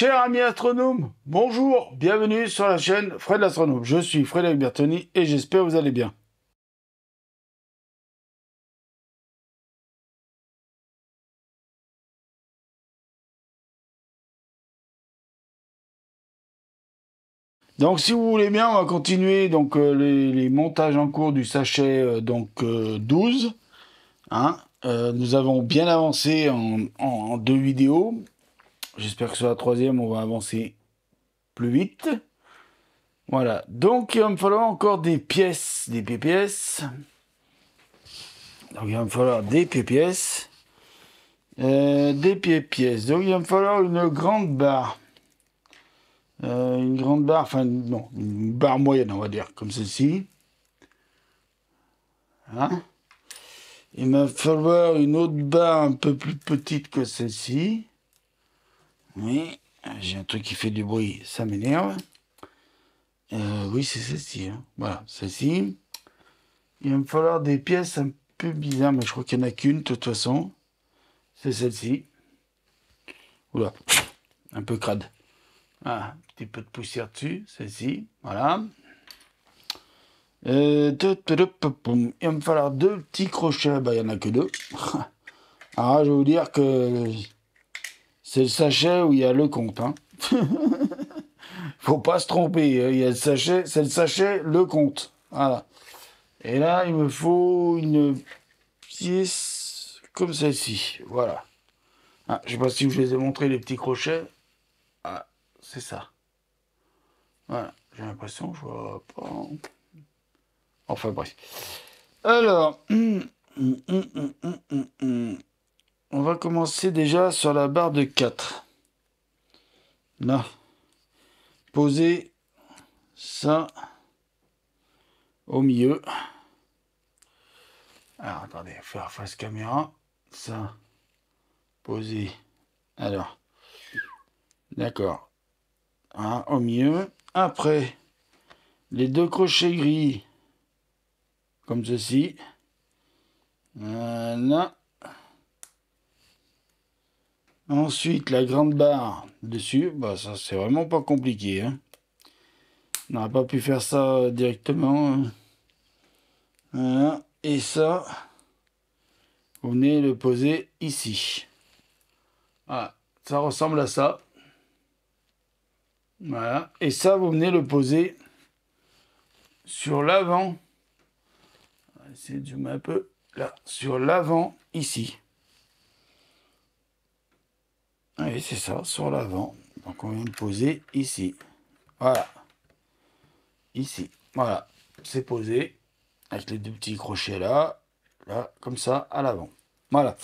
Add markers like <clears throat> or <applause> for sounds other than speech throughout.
Chers amis astronomes, bonjour, bienvenue sur la chaîne Fred l'astronome. Je suis Fred Bertoni et j'espère que vous allez bien. Donc si vous voulez bien, on va continuer donc euh, les, montages en cours du sachet euh, donc 12. Euh, hein. nous avons bien avancé en deux vidéos. J'espère que sur la troisième, on va avancer plus vite. Voilà. Donc, il va me falloir encore des pièces, des pièces Donc, il va me falloir des PPS. Euh, des pièces Donc, il va me falloir une grande barre. Euh, une grande barre, enfin, non, une barre moyenne, on va dire, comme celle-ci. Hein il va me falloir une autre barre un peu plus petite que celle-ci. Oui, j'ai un truc qui fait du bruit, ça m'énerve. Euh, oui, c'est celle-ci. Hein. Voilà, celle-ci. Il va me falloir des pièces un peu bizarres, mais je crois qu'il n'y en a qu'une de toute façon. C'est celle-ci. Oula, un peu crade. Ah, un petit peu de poussière dessus, celle-ci. Voilà. Euh, il va me falloir deux petits crochets. Bah, il n'y en a que deux. Alors, <laughs> ah, je vais vous dire que c'est le sachet où il y a le compte. Hein. ne <laughs> Faut pas se tromper. Hein. Il y a le sachet, c'est le sachet, le compte. Voilà. Et là, il me faut une pièce comme celle-ci. Voilà. Ah, je sais pas si je vous les ai montré les petits crochets. Ah, c'est ça. Voilà. J'ai l'impression, je vois pas. Enfin bref. Alors. Hum, hum, hum, on va commencer déjà sur la barre de 4. Là, poser ça au milieu. Alors, attendez, faire face caméra. Ça, poser. Alors, d'accord. au milieu. Après, les deux crochets gris, comme ceci. Voilà. Euh, Ensuite, la grande barre dessus, bah, ça c'est vraiment pas compliqué. Hein. On n'aurait pas pu faire ça directement. Hein. Et ça, vous venez le poser ici. Voilà, ça ressemble à ça. Voilà, et ça, vous venez le poser sur l'avant. Essayer de zoomer un peu là, sur l'avant ici. Et c'est ça, sur l'avant. Donc on vient de poser ici. Voilà. Ici. Voilà. C'est posé. Avec les deux petits crochets là. Là, comme ça, à l'avant. Voilà.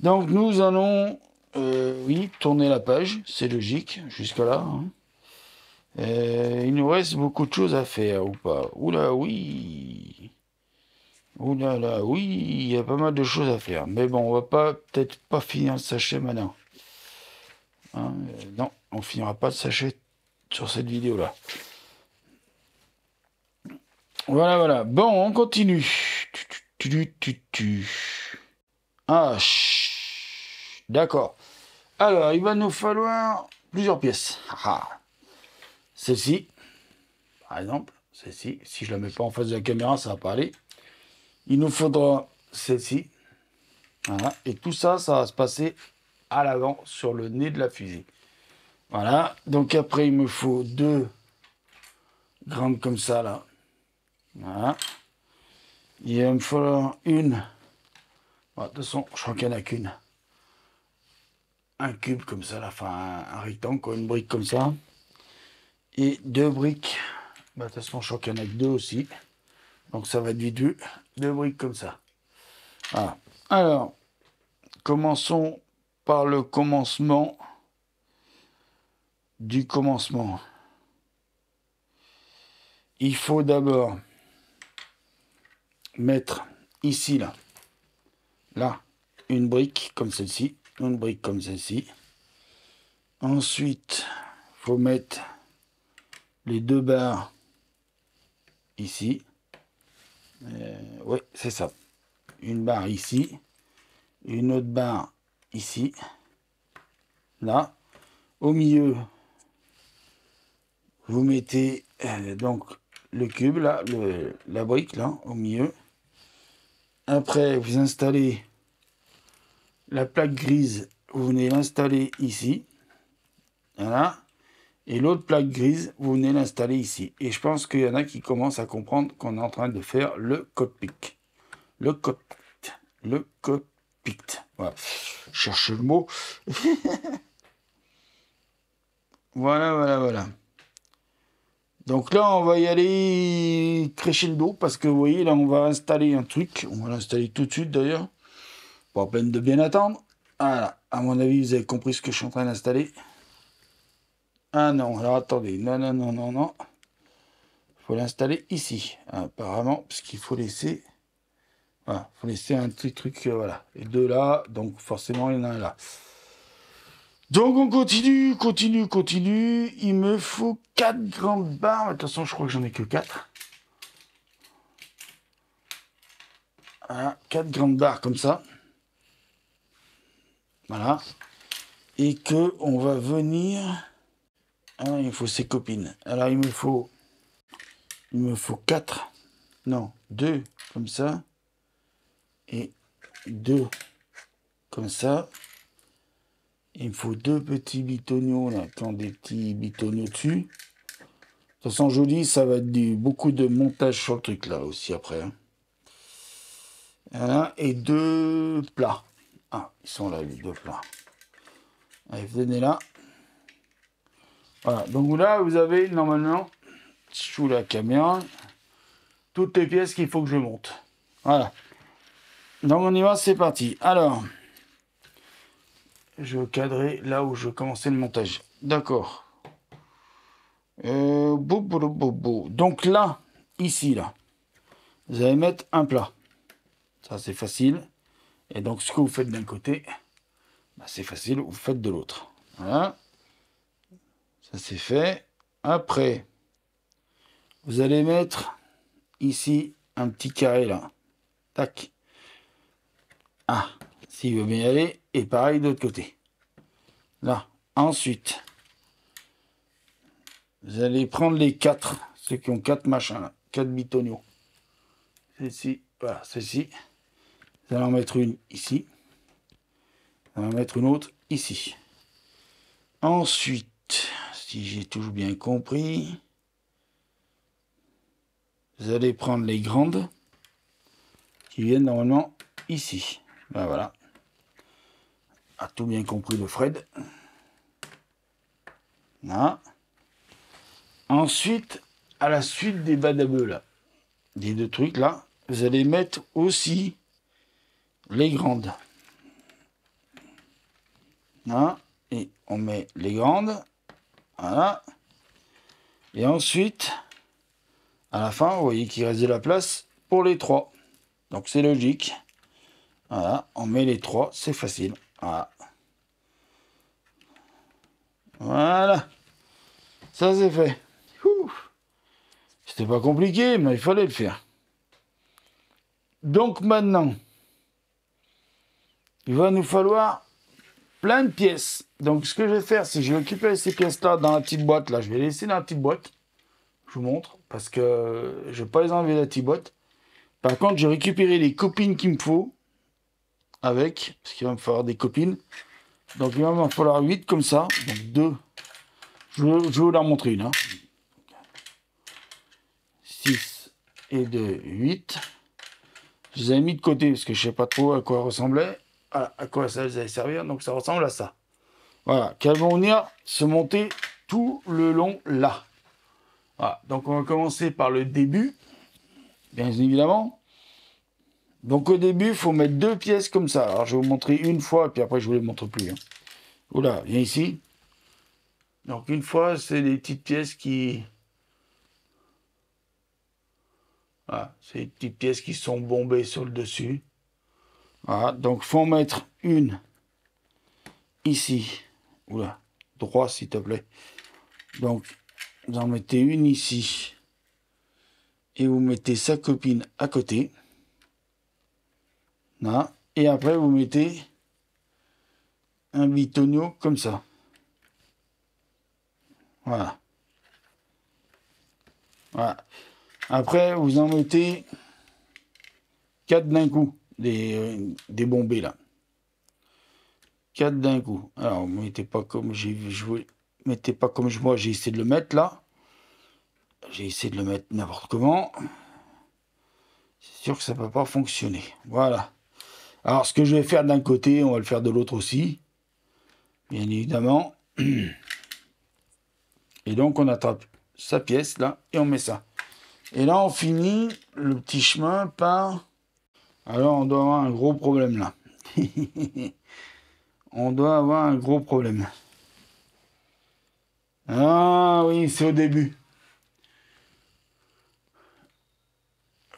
Donc nous allons, euh, oui, tourner la page. C'est logique, Jusque là. Hein. Euh, il nous reste beaucoup de choses à faire, ou pas Oula, oui Oula, là, oui, il y a pas mal de choses à faire. Mais bon, on va pas peut-être pas finir le sachet maintenant. Euh, non, on finira pas de sachet sur cette vidéo-là. Voilà, voilà. Bon, on continue. Ah, d'accord. Alors, il va nous falloir plusieurs pièces. Celle-ci, par exemple, celle-ci. Si je la mets pas en face de la caméra, ça va pas aller. Il nous faudra celle-ci. Voilà. Et tout ça, ça va se passer à l'avant sur le nez de la fusée. Voilà. Donc après, il me faut deux grandes comme ça, là. Voilà. Il va me falloir une. de toute façon, je crois qu'il en a qu'une. Un cube comme ça, là. Enfin, un, rectangle, une brique comme ça. Et deux briques. Bah, de toute façon, je crois qu'il y en a deux aussi. Donc ça va être vite deux. briques comme ça. Alors, commençons par le commencement du commencement. Il faut d'abord mettre ici, là, là, une brique comme celle-ci, une brique comme celle-ci. Ensuite, faut mettre les deux barres ici. Euh, oui, c'est ça. Une barre ici, une autre barre ici, là. Au milieu, vous mettez euh, donc le cube, là, la brique, là, au milieu. Après, vous installez la plaque grise, vous venez l'installer ici. Voilà. Et l'autre plaque grise, vous venez l'installer ici. Et je pense qu'il y en a qui commencent à comprendre qu'on est en train de faire le cockpit. Le cockpit. Le cockpit. Picte. Voilà. le mot. <laughs> voilà, voilà, voilà. Donc là, on va y aller le dos, parce que vous voyez, là, on va installer un truc. On va l'installer tout de suite d'ailleurs. Pas à peine de bien attendre. Voilà. À mon avis, vous avez compris ce que je suis en train d'installer. Ah non, alors attendez. Non, non, non, non, non. Il faut l'installer ici, apparemment, parce qu'il faut laisser voilà, faut laisser un petit truc, euh, voilà. Et deux là, donc forcément, il y en a un là. Donc on continue, continue, continue. Il me faut quatre grandes barres. De toute façon, je crois que j'en ai que quatre. Voilà, hein, quatre grandes barres comme ça. Voilà. Et que on va venir. Ah, il faut ses copines. Alors il me faut. Il me faut quatre. Non, deux comme ça et deux comme ça. Il me faut deux petits bitonneaux là, quand des petits bitonneaux dessus. De toute façon, ça va être du, beaucoup de montage sur le truc là aussi après. Hein. et deux plats. Ah, ils sont là, les deux plats. Allez, venez là. Voilà, donc là, vous avez normalement, sous la caméra, toutes les pièces qu'il faut que je monte. Voilà. Donc on y va, c'est parti. Alors, je vais là où je commençais le montage. D'accord. Euh, donc là, ici, là, vous allez mettre un plat. Ça, c'est facile. Et donc, ce que vous faites d'un côté, bah, c'est facile, vous faites de l'autre. Voilà. Ça, c'est fait. Après, vous allez mettre ici un petit carré, là. Tac. Ah, s'il veut bien y aller. Et pareil de l'autre côté. Là. Ensuite, vous allez prendre les quatre, ceux qui ont quatre machins quatre bitonio. Celle-ci, voilà, celle-ci. Vous allez en mettre une ici. Vous allez en mettre une autre ici. Ensuite, si j'ai toujours bien compris, vous allez prendre les grandes qui viennent normalement ici. Ben voilà. A tout bien compris le Fred. Ensuite, à la suite des badabeux des deux trucs là, vous allez mettre aussi les grandes. et on met les grandes. Voilà. Et ensuite, à la fin, vous voyez qu'il reste de la place pour les trois. Donc c'est logique. Voilà, on met les trois, c'est facile. Voilà. Ça, c'est fait. C'était pas compliqué, mais il fallait le faire. Donc maintenant, il va nous falloir plein de pièces. Donc ce que je vais faire, c'est que je vais récupérer ces pièces-là dans la petite boîte. Là, je vais les laisser dans la petite boîte. Je vous montre, parce que je ne vais pas les enlever de la petite boîte. Par contre, je récupérer les copines qu'il me faut avec, parce qu'il va me falloir des copines. Donc il va me falloir 8 comme ça, donc 2. Je, vais vous la montrer une. Hein. 6 et 2, 8. Je les ai mis de côté parce que je sais pas trop à quoi ressemblait, à, à quoi ça allait servir, donc ça ressemble à ça. Voilà, qu'elles vont venir se monter tout le long là. donc on va commencer par le début, bien évidemment. Donc au début, il faut mettre deux pièces comme ça. Alors je vais vous montrer une fois, puis après je vous les montre plus. Hein. Oula, viens ici. Donc une fois, c'est des petites pièces qui... Voilà, ah, c'est des petites pièces qui sont bombées sur le dessus. Voilà, donc faut en mettre une ici. Oula, droit s'il te plaît. Donc, vous en mettez une ici. Et vous mettez sa copine à côté. Et après, vous mettez un bitonio comme ça. Voilà. Voilà. Après, vous en mettez quatre d'un coup, des, euh, des bombés là. Quatre d'un coup. Alors, mettez pas comme j'ai joué. Mettez pas comme moi, j'ai essayé de le mettre là. J'ai essayé de le mettre n'importe comment. C'est sûr que ça ne peut pas fonctionner. Voilà. Alors, ce que je vais faire d'un côté, on va le faire de l'autre aussi, bien évidemment. <clears throat> Et donc, on attrape sa pièce, là, et on met ça. Et là, on finit le petit chemin par... Alors, on doit avoir un gros problème, là. <laughs> on doit avoir un gros problème. Ah oui, c'est au début.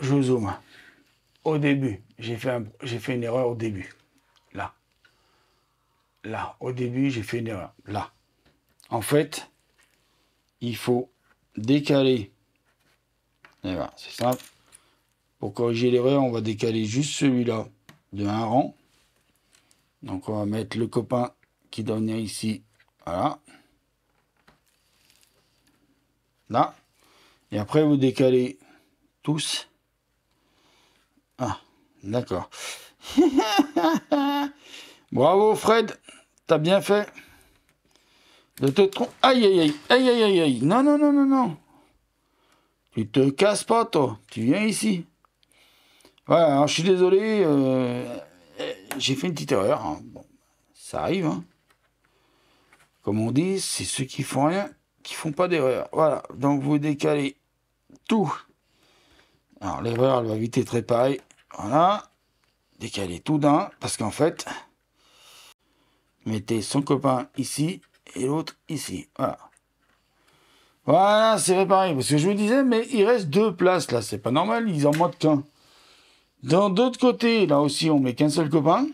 Je zoome au début, j'ai fait, un, fait une erreur au début. Là. Là. Au début, j'ai fait une erreur. Là. En fait, il faut décaler. Eh ben, c'est simple. Pour corriger l'erreur, on va décaler juste celui-là de un rang. Donc on va mettre le copain qui doit ici. Voilà. Là. Et après, vous décalez tous. Ah, d'accord. <laughs> Bravo Fred, t'as bien fait. De te tromper. Aïe aïe aïe, aïe aïe aïe Non, non, non, non, non. Tu te casses pas, toi. Tu viens ici. Voilà, je suis désolé. Euh, euh, j'ai fait une petite erreur. Hein. ça arrive. Hein. Comme on dit, c'est ceux qui font rien qui font pas d'erreur. Voilà. Donc vous décalez tout. Alors l'erreur, elle va éviter réparée. Voilà. Décaler tout d'un. Parce qu'en fait, mettez son copain ici et l'autre ici. Voilà. Voilà, c'est réparé. Parce que je me disais, mais il reste deux places là. C'est pas normal, ils en de qu'un. Dans d'autres côtés, là aussi, on met qu'un seul copain.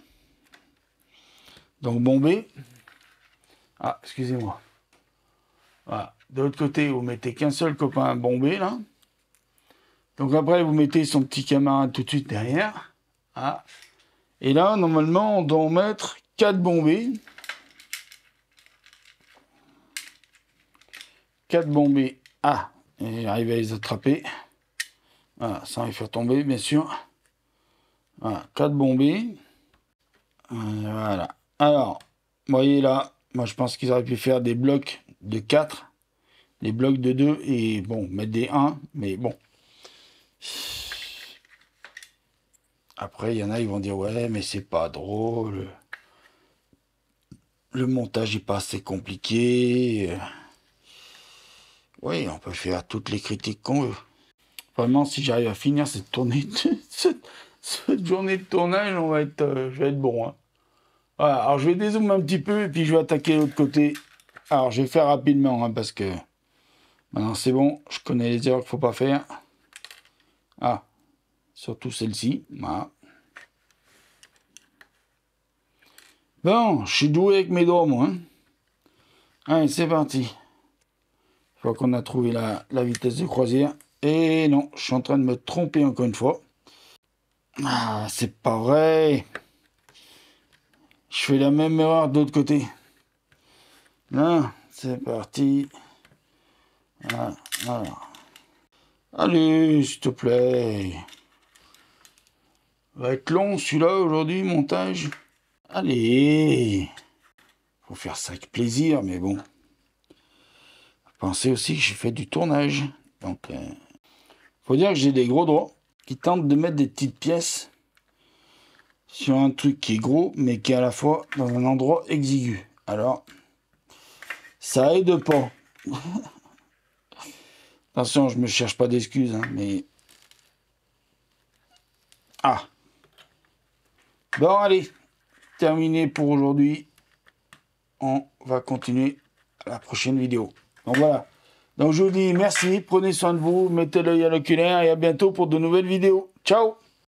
Donc bombé. Ah, excusez-moi. Voilà. De l'autre côté, vous mettez qu'un seul copain bombé là. Donc après, vous mettez son petit camarade tout de suite derrière. Ah. Et là, normalement, on doit en mettre 4 bombées. 4 bombées. Ah, j'arrive à les attraper. Voilà, sans les faire tomber, bien sûr. Voilà, 4 bombées. Euh, voilà. Alors, vous voyez là, moi je pense qu'ils auraient pu faire des blocs de 4, des blocs de 2 et bon, mettre des 1, mais bon. Après, il y en a, ils vont dire ouais, mais c'est pas drôle. Le montage est pas assez compliqué. Oui, on peut faire toutes les critiques qu'on veut. Vraiment, si j'arrive à finir cette tournée, <laughs> cette... journée de tournage, on va être, euh, je vais être bon. Hein. alors je vais dézoomer un petit peu et puis je vais attaquer l'autre côté. Alors je vais faire rapidement hein, parce que maintenant c'est bon, je connais les erreurs qu'il ne faut pas faire. Ah, surtout celle-ci. Bon, je suis doué avec mes doigts, moi. Hein. Allez, c'est parti. Je crois qu'on a trouvé la, vitesse de croisière. Et non, je suis en train de me tromper encore une fois. Ah, c'est pas vrai. Je fais la même erreur de l'autre côté. Là, c'est parti. Voilà, voilà. Allez, s'il te plaît. Va être long celui-là aujourd'hui, montage. Allez. Faut faire ça avec plaisir, mais bon. Pensez aussi que j'ai fait du tournage. Donc, euh, faut dire que j'ai des gros droits qui tentent de mettre des petites pièces sur un truc qui est gros, mais qui est à la fois dans un endroit exigu. Alors, ça aide pas. <laughs> Attention, je me cherche pas d'excuses, hein, mais... Ah Bon, allez, terminé pour aujourd'hui. On va continuer à la prochaine vidéo. Donc voilà. Donc je vous dis merci, prenez soin de vous, mettez l'œil à l'oculaire et à bientôt pour de nouvelles vidéos. Ciao